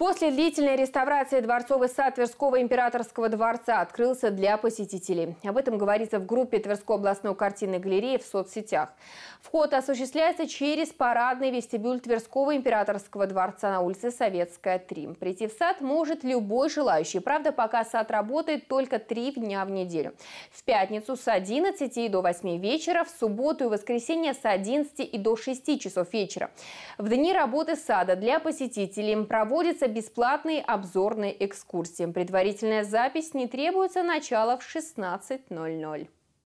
После длительной реставрации дворцовый сад Тверского императорского дворца открылся для посетителей. Об этом говорится в группе Тверской областной картинной галереи в соцсетях. Вход осуществляется через парадный вестибюль Тверского императорского дворца на улице Советская, 3. Прийти в сад может любой желающий. Правда, пока сад работает только три дня в неделю. В пятницу с 11 до 8 вечера, в субботу и воскресенье с 11 и до 6 часов вечера. В дни работы сада для посетителей проводится бесплатной обзорной экскурсии. Предварительная запись не требуется, начало в 16.00.